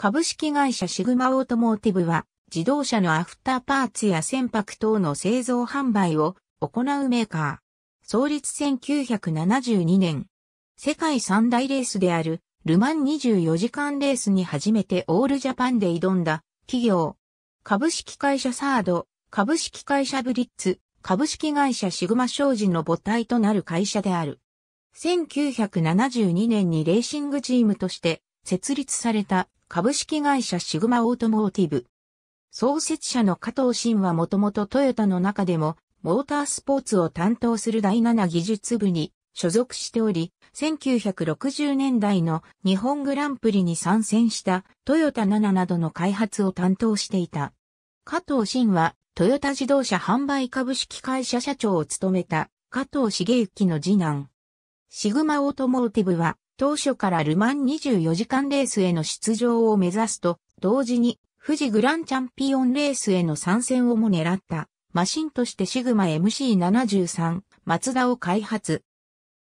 株式会社シグマオートモーティブは、自動車のアフターパーツや船舶等の製造販売を行うメーカー。創立1972年。世界三大レースである、ルマン24時間レースに初めてオールジャパンで挑んだ企業。株式会社サード、株式会社ブリッツ、株式会社シグマ商事の母体となる会社である。1972年にレーシングチームとして設立された株式会社シグマオートモーティブ。創設者の加藤真はもともとトヨタの中でも、モータースポーツを担当する第7技術部に所属しており、1960年代の日本グランプリに参戦したトヨタ7などの開発を担当していた。加藤真はトヨタ自動車販売株式会社社長を務めた加藤茂之の次男。シグマオートモーティブは当初からルマン24時間レースへの出場を目指すと、同時に富士グランチャンピオンレースへの参戦をも狙った、マシンとしてシグマ MC73、マツダを開発。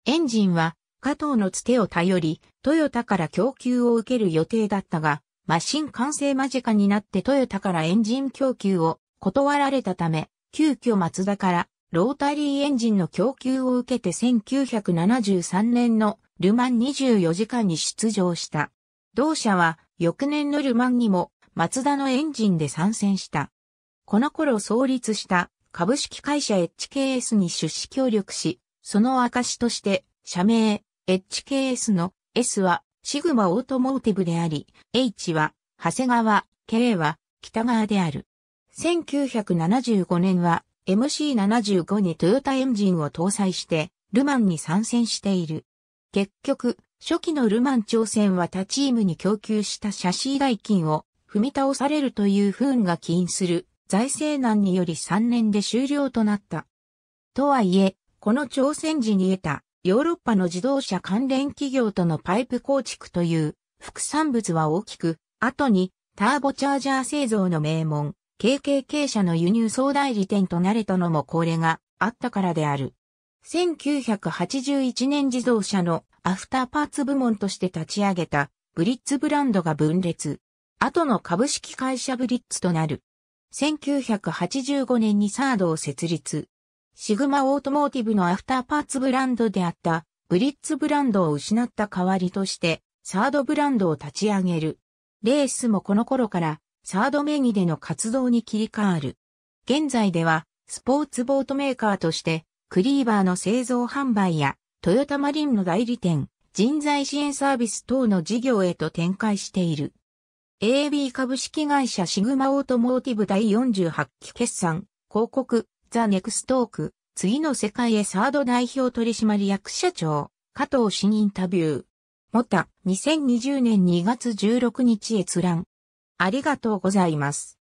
エンジンは、加藤のつてを頼り、トヨタから供給を受ける予定だったが、マシン完成間近になってトヨタからエンジン供給を断られたため、急遽マツダからロータリーエンジンの供給を受けて1973年のルマン24時間に出場した。同社は翌年のルマンにもマツダのエンジンで参戦した。この頃創立した株式会社 HKS に出資協力し、その証として社名 HKS の S はシグマオートモーティブであり、H は長谷川、K は北川である。1975年は MC75 にトヨタエンジンを搭載して、ルマンに参戦している。結局、初期のルマン挑戦は他チームに供給したシャシー代金を踏み倒されるという不運が起因する財政難により3年で終了となった。とはいえ、この挑戦時に得たヨーロッパの自動車関連企業とのパイプ構築という副産物は大きく、後にターボチャージャー製造の名門、KKK 社の輸入総代理店となれたのもこれがあったからである。1981年自動車のアフターパーツ部門として立ち上げたブリッツブランドが分裂。後の株式会社ブリッツとなる。1985年にサードを設立。シグマオートモーティブのアフターパーツブランドであったブリッツブランドを失った代わりとしてサードブランドを立ち上げる。レースもこの頃からサード名義での活動に切り替わる。現在では、スポーツボートメーカーとして、クリーバーの製造販売や、トヨタマリンの代理店、人材支援サービス等の事業へと展開している。AB 株式会社シグマオートモーティブ第48期決算、広告、ザ・ネクストーク、次の世界へサード代表取締役社長、加藤新インタビュー。もた、2020年2月16日閲覧。ありがとうございます。